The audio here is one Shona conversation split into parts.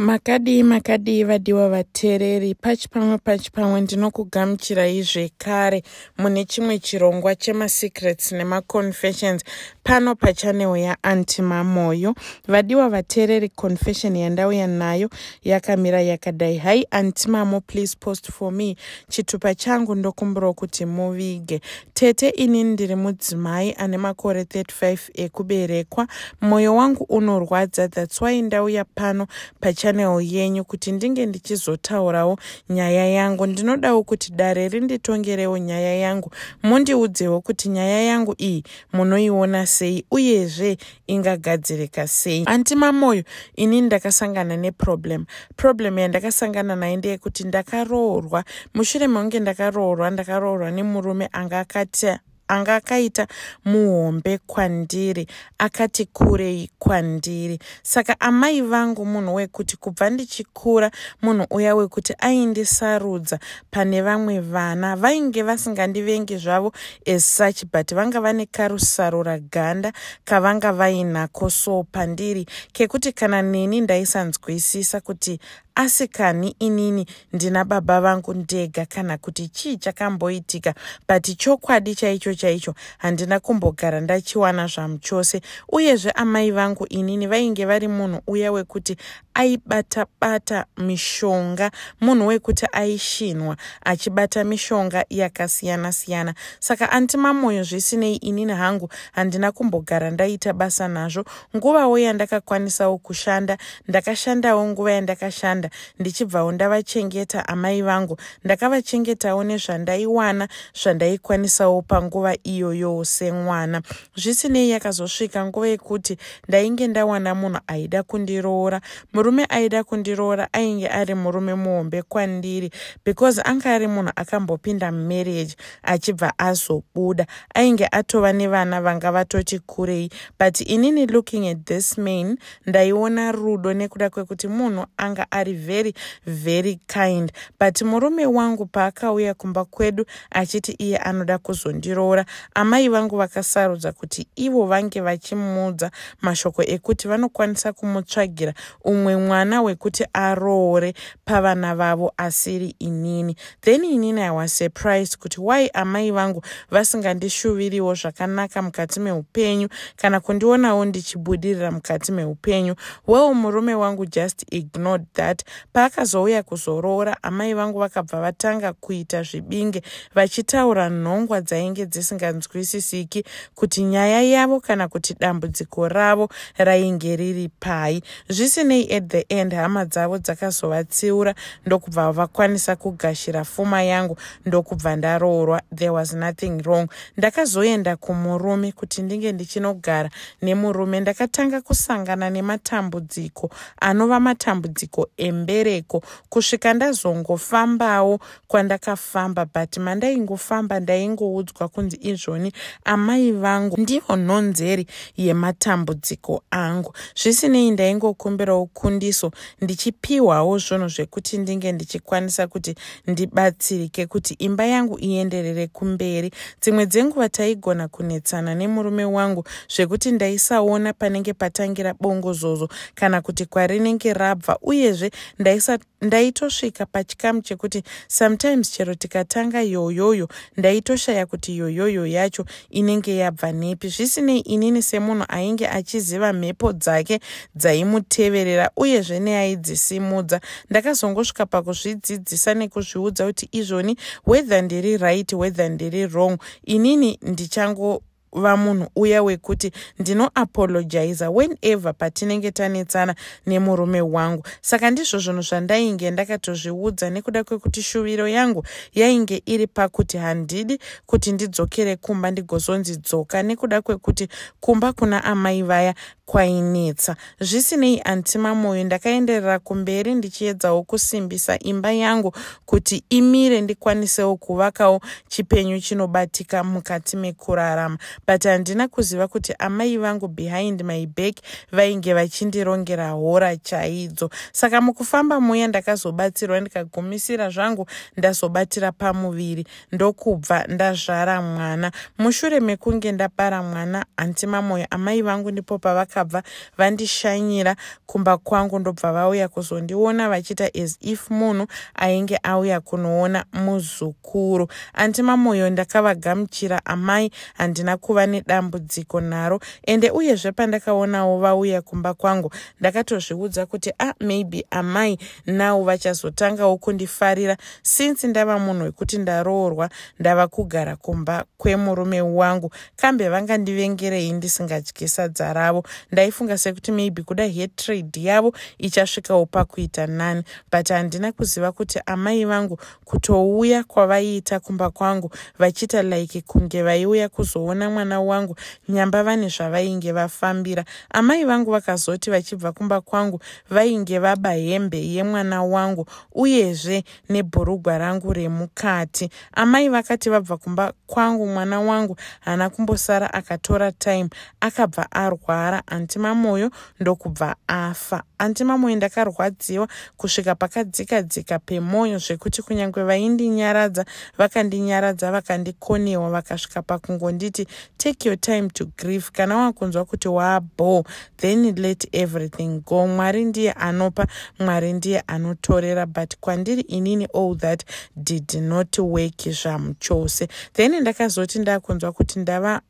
makadii makadii vadiwa vateereri pachi pamwe pachi pamwe ndinokugamuchirai zvekare mune chimwe chirongwa chemasecrets nemaconfessions pano pachanewo yaantima moyo vadiwa vateereri confession yandauya nayo yakamira yakadai hai antimamo please post for me chitupa changu ndokumbirawo kuti muvige tete inini ndiri mudzimai ane makore 35 ekuberekwa mwoyo wangu unorwadza thats wai ndauya pano pachan chaneo yenyu kuti ndinge ndichizotaurawo nyaya yangu ndinodawo kuti dare rinditongerewo nyaya yangu mundiudzewo kuti nyaya yangu iyi munoiona sei uyezve ingagadzirika sei handima moyo inini ndakasangana neproblem problem yandakasangana naye ndeyekuti ndakaroorwa mushure mekunge ndakaroorwa ndakaroorwa nemurume anga akati anga akaita muhombe kwandiri akati kurei kwandiri saka amai vangu munhu wekuti kubva ndichikura munhu uya wekuti aindisarudza pane vamwe vana vainge vasingandivengi zvavo asuch but vanga vane karusarura ganda kavanga vainako so pandiri kekuti kana neni ndaisanzwisisa kuti asi kani inini ndina baba vangu ndega kana kuti chii chakamboitika but chokwadi chaicho chaicho handina kumbogara ndachiwana zvamuchose uyezve amai vangu inini vainge vari munhu uya wekuti aibata bata mishonga munhu wekuti aishinwa achibata mishonga yakasiyana siyana saka andima mwoyo zvisinei inini hangu handina kumbogara ndaita basa nazvo nguvawo yandakakwanisawo kushanda ndakashandawo nguva yandakashanda ndakawanda ndichibvawo ndavachengeta amai vangu ndakavachengetawo nezvandaiwana zvandaikwanisawo panguva iyoyowo semwana zvisinei yakazosvika nguva yekuti ndainge ndawana munhu aida kundiroora murume aida kundiroora ainge ari murume muhombe kwandiri because anga ari munhu akambopinda mumarriage achibva azobuda ainge atova nevana vanga vatoti kurei but inini looking at this man ndaiona rudo nekuda kwekuti munhu anga ari ari very very kind but murume wangu paakauya kumba kwedu achiti iye anoda kuzondiroora amai vangu vakasarudza kuti ivo vange vachimuudza mashoko ekuti vanokwanisa kumutsvagira umwe mwana wekuti aroore pavana vavo asiri inini then inini i was surprised kuti why amai vangu vasingandishuviriwo zvakanaka mukati meupenyu kana kundionawo ndichibudirira mukati meupenyu well murume wangu just ignored that chokwadi paakazouya kuzoroora amai vangu vakabva vatanga kuita zvibinge vachitaura nhongwa dzainge dzisinganzwisisiki kuti nyaya yavo kana kuti dambudziko ravo rainge riri pai zvisinei at the end hama dzavo dzakazovatsiura ndokubva vakwanisa kugashira fuma yangu ndokubva ndaroorwa there was nothing wrong ndakazoenda kumurume kuti ndinge ndichinogara nemurume ndakatanga kusangana nematambudziko anova matambudziko e rembereko kusvika ndazongofambawo kwandakafamba but mandaingofamba ndaingoudzwa kunzi izvoni amai vangu ndivo nhonzeri yematambudziko angu zvisinei ndaingokumbirawo kundiso ndichipiwawo zvinhu zvekuti ndinge ndichikwanisa kuti ndibatsirike kuti imba yangu ienderere kumberi dzimwe dzenguva taigona kunetsana nemurume wangu zvekuti ndaisaona panenge patangira bongozozo kana kuti kwarinenge rabva uyezve ndaitosvika pachikamu chekuti sometimes chero tikatanga yoyoyo ndaitoshaya kuti yoyoyo yacho inenge yabva nepi zvisinei inini semunhu ainge achiziva mhepo dzake dzaimuteverera uyezve neaidzisimudza ndakazongosvika pakuzvidzidzisa nekuzviudza kuti izvoni whether ndiri right whether ndiri wrong inini ndichango vamunhu uya wekuti ndinoapologiza whenever patinenge tanetsana nemurume wangu saka ndizvo zvinhu zvandainge ndakatozviudza nekuda kwekuti shuviro yangu yainge iri pakuti handidi kuti ndidzokere kumba ndigozonzi dzoka nekuda kwekuti kumba kuna amai vaya kwainetsa zvisinei antima mwoyo ndakaenderera kumberi ndichiedzawo kusimbisa imba yangu kuti imire ndikwanisewo kuvakawo chipenyu chinobatika mukati mekurarama but handina kuziva kuti amai vangu behind my back vainge vachindirongera hora chaidzo saka mukufamba muya ndakazobatsirwa ndikagumisira zvangu ndazobatira pamuviri ndokubva ndazvara mwana mushure mekunge ndabara mwana handima mwoyo amai vangu ndipo pavakabva vandishanyira kumba kwangu ndobva vauya kuzondiona vachiita as if munhu ainge auya kunoona muzukuru handima mwoyo ndakavagamuchira amai handina kuva ndaiva nedambudziko naro ende uyezve pandakaonawo vauya kumba kwangu ndakatozviudza kuti a ah, maybe amai nawo vachazotangawo kundifarira since ndava munhu wekuti ndaroorwa ndava kugara kumba kwemurume wangu kambe vangandivengerei ndisingadyi sadza ravo ndaifunga sekuti maybe kuda hetrade yavo ichasvikawo pakuita nani but handina kuziva kuti amai vangu kutouya kwavaiita kumba kwangu vachiita like kunge vaiuya kuzoona mwana mwana wangu nyamba vane zvavainge vafambira amai vangu vakazoti vachibva kumba kwangu vainge vaba hembe yemwana wangu uyezve nebhurugwa rangu remukati amai vakati vabva kumba kwangu mwana wangu haana kumbosara akatora taimu akabva arwara antima mwoyo ndokubva afa handima moyo ndakarwadziwa kusvika pakadzika dzika pemoyo zvekuti kunyange vaindinyaradza vakandinyaradza vakandikonewa vakasvika pakungonditi take your time to grief kana wakunzwa kuti waabho then let everything go mwari ndiye anopa mwari ndiye anotorera but kwandiri inini all that did not work zvamuchose then ndakazoti ndakunzwa kuti ndava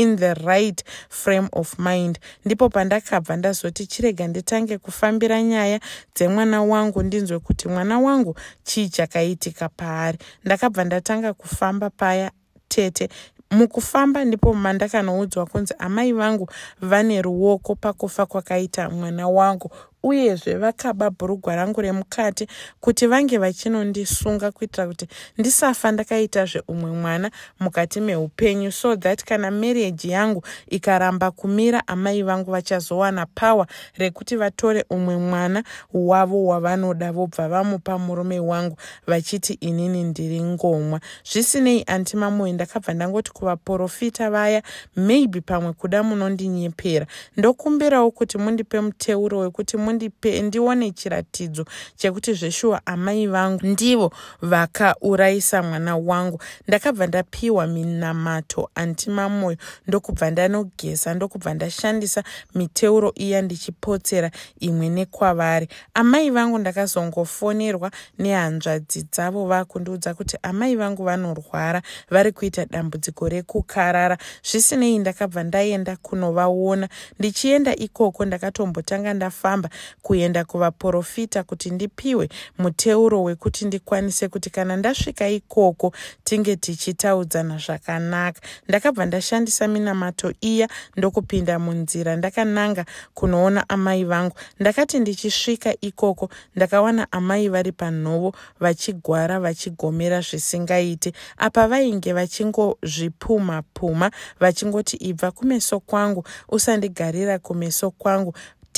in the right frame of mind ndipo pandakabva ndazoti chirega nditange kufambira nyaya dzemwana wangu ndinzwe kuti mwana wangu chii chakaitika paari ndakabva ndatanga kufamba paya tete mukufamba ndipo mandakanoudzwa kunzi amai vangu vane ruoko pakufa kwakaita mwana wangu uyezve vakaba bhurugwa rangu remukati kuti vange vachinondisunga kuitira kuti ndisafa ndakaitazve umwe mwana mukati meupenyu so that kana marriaji yangu ikaramba kumira amai vangu vachazowana power rekuti vatore umwe mwana wavo wavanoda vobva vamupa murume wangu vachiti inini ndiri ngomwa zvisinei antimamoyo ndakabva ndangoti kuvaprofita vaya maybe pamwe kuda munondinyepera ndokumbirawo kuti mundipe muteuro wekuti mundipe ndione chiratidzo chekuti zveshuwa amai vangu ndivo vakaurayisa mwana wangu ndakabva ndapiwa minamato antima mwoyo ndokubva ndanogesa ndokubva ndashandisa miteuro iya ndichipotsera imwe nekwavari amai vangu ndakazongofonerwa nehanzvadzi dzavo vaakundiudza kuti amai vangu vanorwara vari kuita dambudziko rekukarara zvisinei ndakabva ndaenda kunovaona ndichienda ikoko ndakatombotanga ndafamba kuenda kuvaprofita kuti ndipiwe muteuro wekuti ndikwanise kuti kana ndasvika ikoko tinge tichitaudzana zvakanaka ndakabva ndashandisa minamato iya ndokupinda munzira ndakananga kunoona amai vangu ndakati ndichisvika ikoko ndakawana amai vari panhovo vachigwara vachigomera zvisingaiti apa vainge vachingozvipuma puma vachingoti ibva kumeso kwangu usandigarira kumeso kwangu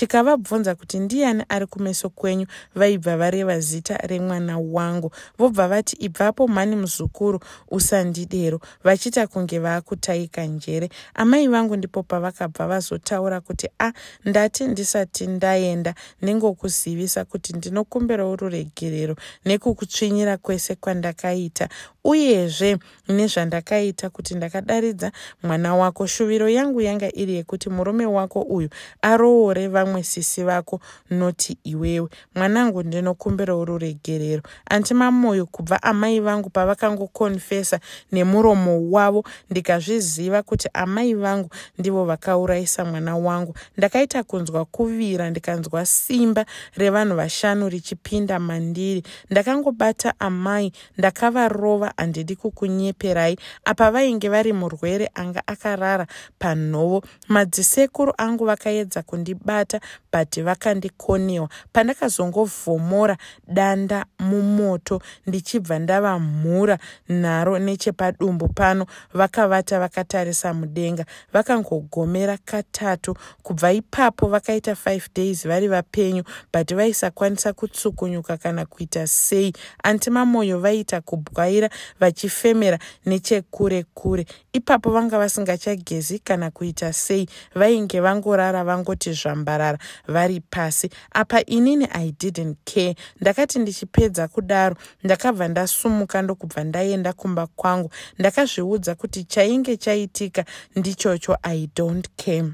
tikavabvunza kuti ndiani ari kumeso kwenyu vaibva vareva zita remwana wangu vobva vati ibvapo mhani muzukuru usandidero vachiita kunge vaakutaika njere amai vangu ndipo pavakabva vazotaura kuti a ndati ndisati ndaenda nengokuzivisa kuti ndinokumberawo ruregerero nekukutsvinyira kwese kwandakaita uyezve nezvandakaita kuti ndakadaridza mwana wako shuviro yangu yanga iri yekuti murume wako uyu aroore vamwe vamwe sisi vako noti iwewe mwanangu ndinokumbira uru regerero andima mwoyo kubva amai vangu pavakangokonfesa nemuromo wavo ndikazviziva kuti amai vangu ndivo vakaurayisa mwana wangu ndakaita kunzwa kuvira ndikanzwa simba revanhu vashanu richipinda mandiri ndakangobata amai ndakavarova handidi kukunyeperai apa vainge vari murwere anga akarara panhovo madzisekuru angu vakaedza kundibata vakandibata but vakandikoniwa pandakazongovhomora danda mumoto ndichibva ndava mhura nharo nechepadumbu pano vakavata vakatarisa mudenga vakangogomera katatu kubva ipapo vakaita 5 days vari vapenyu but vaisakwanisa kutsukunyuka kana kuita sei antimamoyo vaiita kubwaira vachifemera nechekure kure ipapo vanga vasingachagezi kana kuita sei vainge vangorara vangoti zvambara marara vari pasi apa inini i didn't care ndakati ndichipedza kudaro ndakabva ndasumuka ndokubva ndaenda kumba kwangu ndakazviudza kuti chainge chaitika ndichocho i don't care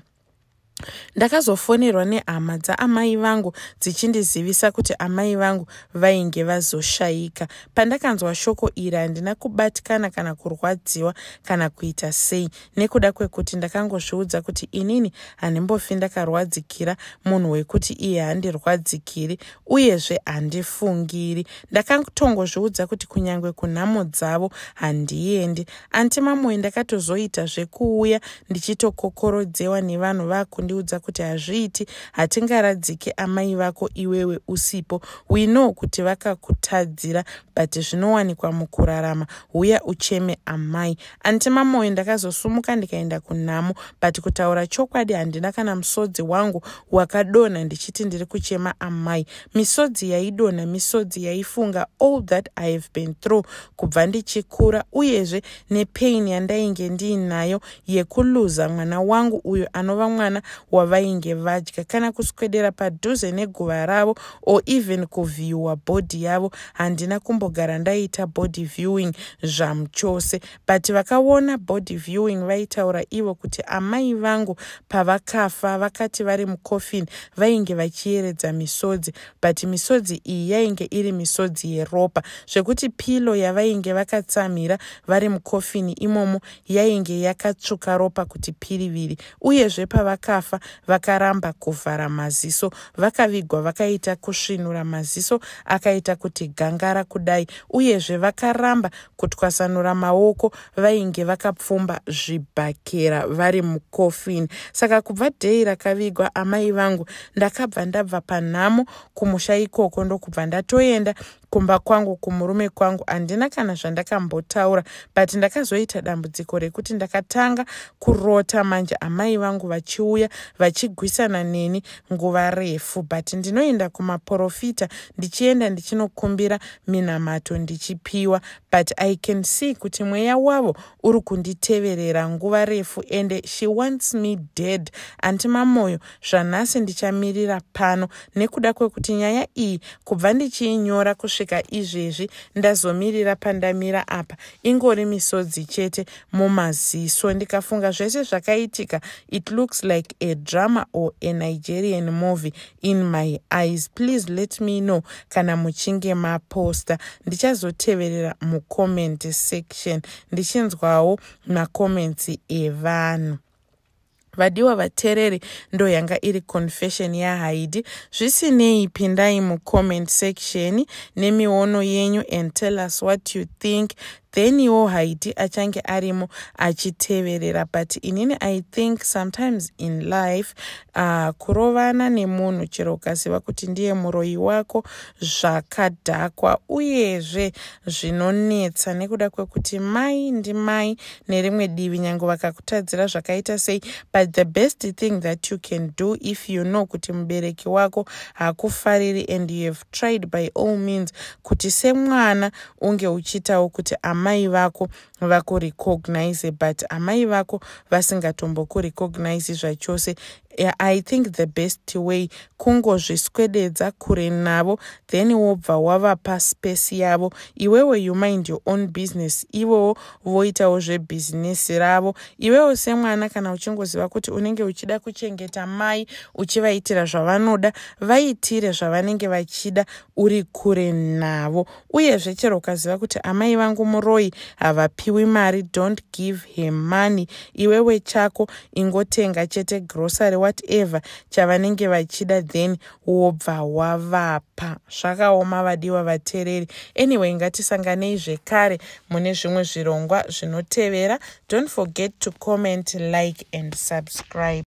ndakazofonerwa nehama dzaamai vangu dzichindizivisa kuti amai vangu vainge vazoshayika pandakanzwa shoko iri handina kubatikana kana kurwadziwa kana kuita sei nekuda kwekuti ndakangozviudza kuti inini handimbofi ndakarwadzikira munhu wekuti iye handirwadzikiri uyezve handifungiri ndakatongozviudza kuti kunyange kunhamo dzavo handiendi antimamoye ndakatozoita zvekuuya ndichitokokorodzewa nevanhu vaku vachindiudza kuti hazviiti hatingaradziki amai vako iwewe usipo wino kuti vakakutadzira but zvinowanikwa mukurarama huya ucheme amai andima mwoyo ndakazosumuka ndikaenda kunhamo but kutaura chokwadi handina kana musodzi wangu wakadonha ndichiti ndiri kuchema amai misodzi yaidonha misodzi yaifunga all that i have been through kubva ndichikura uyezve nepeini yandainge ndiinayo yekuluza mwana wangu uyo anova mwana wavainge vadya kana kuswedera padhuze neguva ravo o even kuvhiyiwa bhodhi yavo handina kumbogara ndaiita bhodhi viewing zvamuchose but vakaona bhodhi viewing vaitaura ivo kuti amai vangu pavakafa vakati vari mucoffin vainge vachiyeredza misodzi but misodzi iyi yainge iri misodzi yeropa zvekuti pilo yavainge vakatsamhira vari mucoffin imomo yainge yakatsvuka ropa kuti piriviri uyezve pavakafa vakafa vakaramba kuvhara maziso vakavigwa vakaita kusvinura maziso akaita kuti gangara kudai uyezve vakaramba kutwasanura maoko vainge vakapfumba zvibhakera vari mukofini saka kubva dhei rakavigwa amai vangu ndakabva ndabva panhamo kumusha ikoko ndokubva ndatoenda kumba kwangu kumurume kwangu handina kana zvandakambotaura but ndakazoita dambudziko rekuti ndakatanga kurota manje amai vangu vachiuya vachigwisana neni nguva refu but ndinoenda kumaprofita ndichienda ndichinokumbira minamato ndichipiwa but i can see kuti mweya wavo uri kunditeverera nguva refu ende she wants me dead handima mwoyo zvanhasi ndichamirira pano nekuda kwekuti nyaya iyi kubva ndichiinyora kus ndasvika izvezvi ndazomirira pandamira apa ingori misodzi chete mumaziso ndikafunga zvese zvakaitika it looks like a drama or anigerian movie in my eyes please let me know kana muchinge maposta ndichazoteverera mucomment section ndichinzwawo macomments evanhu vadiwa vateereri ndo yanga iri confession yahaidi zvisinei pindai mucomment section nemiono yenyu and tell us what you think theniwo haiti achange arimo achiteverera but inini i think sometimes in life uh, kurovana nemunhu chero ukaziva kuti ndiye muroyi wako zvakadhakwa uyezve zvinonetsa nekuda kwekuti mai ndimai nerimwe divi nyange vakakutadzira zvakaita sei but the best thing that you can do if you know kuti mubereki wako hakufariri and you have tried by all means kuti semwana unge uchiitawo kuti ama amai vako vakurecognize but amai vako vasingatombokurecognize zvachose i think the best way kungozviswededza kure navo then wobva wavapa spesi yavo iwewe you mind your own business ivowo voitawo zvebhizinesi ravo iwewo semwana kana uchingoziva kuti unenge uchida kuchengeta mai uchivaitira zvavanoda vaitire zvavanenge vachida uri kure navo uyezve chero ukaziva kuti amai vangu muroi havapiwi mari don't give her money iwewe chako ingotenga chete grocery chawhatever chavanenge vachida then wobva wavapa zvakaoma vadiwa vateereri anyway ngatisanganei zvekare mune zvimwe zvirongwa zvinotevera don't forget to comment like and subscribe